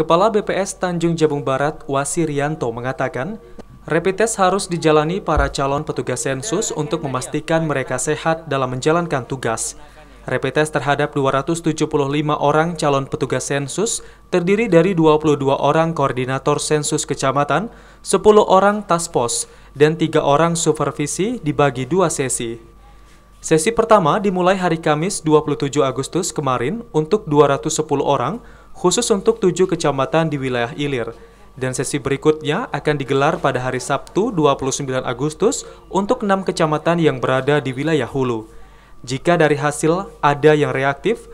Kepala BPS Tanjung Jabung Barat, Wasirianto, mengatakan, rapid test harus dijalani para calon petugas sensus untuk memastikan mereka sehat dalam menjalankan tugas. Rapid test terhadap 275 orang calon petugas sensus terdiri dari 22 orang koordinator sensus kecamatan, 10 orang taspos, dan 3 orang supervisi dibagi dua sesi. Sesi pertama dimulai hari Kamis 27 Agustus kemarin untuk 210 orang, khusus untuk tujuh kecamatan di wilayah Ilir. Dan sesi berikutnya akan digelar pada hari Sabtu 29 Agustus untuk enam kecamatan yang berada di wilayah Hulu. Jika dari hasil ada yang reaktif,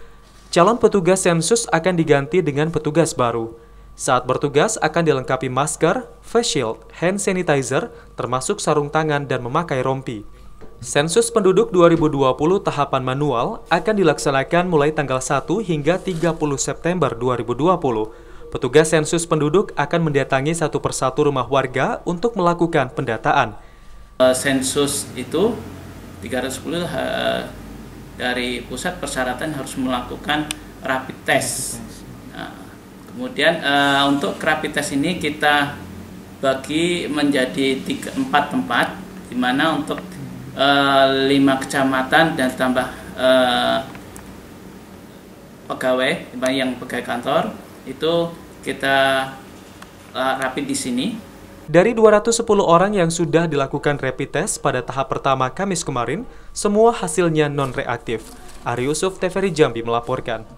calon petugas sensus akan diganti dengan petugas baru. Saat bertugas akan dilengkapi masker, face shield, hand sanitizer, termasuk sarung tangan dan memakai rompi. Sensus penduduk 2020 tahapan manual akan dilaksanakan mulai tanggal 1 hingga 30 September 2020. Petugas sensus penduduk akan mendatangi satu persatu rumah warga untuk melakukan pendataan. Eh, sensus itu 310 eh, dari pusat persyaratan harus melakukan rapid test. Nah, kemudian eh, untuk rapid test ini kita bagi menjadi empat tempat, di mana untuk uh, lima kecamatan dan tambah uh, pegawai yang pegawai kantor itu kita uh, rapid di sini. Dari 210 orang yang sudah dilakukan rapid test pada tahap pertama Kamis kemarin, semua hasilnya non-reaktif. Ari Yusuf, TVRI Jambi melaporkan.